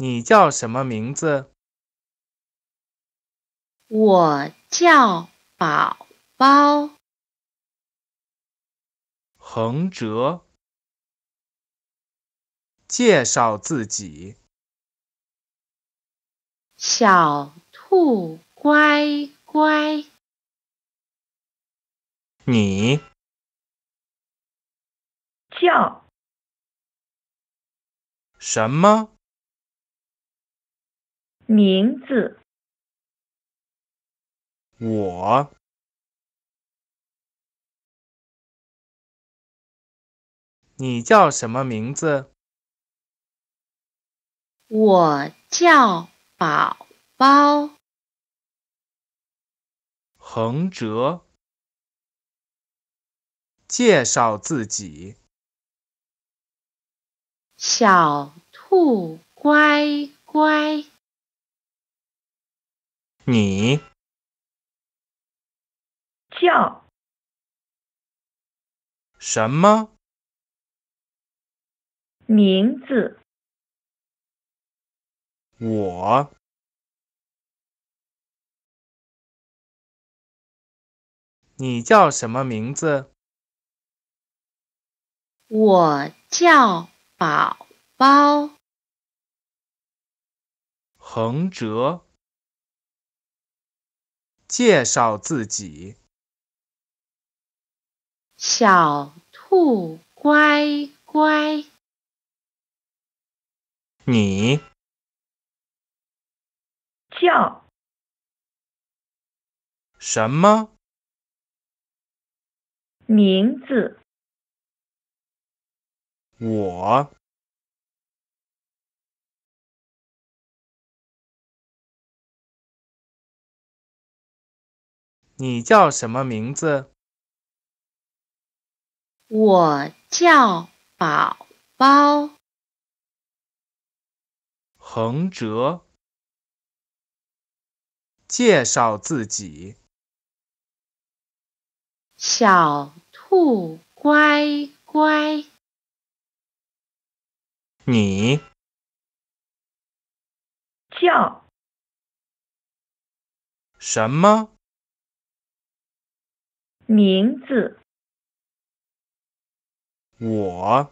你叫什么名字？我叫宝宝。横折，介绍自己。小兔乖乖，你叫什么？名字，我。你叫什么名字？我叫宝宝。横折，介绍自己。小兔乖乖。你叫什么名字？我，你叫什么名字？我叫宝宝。横折。介绍自己，小兔乖乖，你叫什么名字？我。你叫什么名字？我叫宝宝。横折，介绍自己。小兔乖乖，你叫什么？名字，我。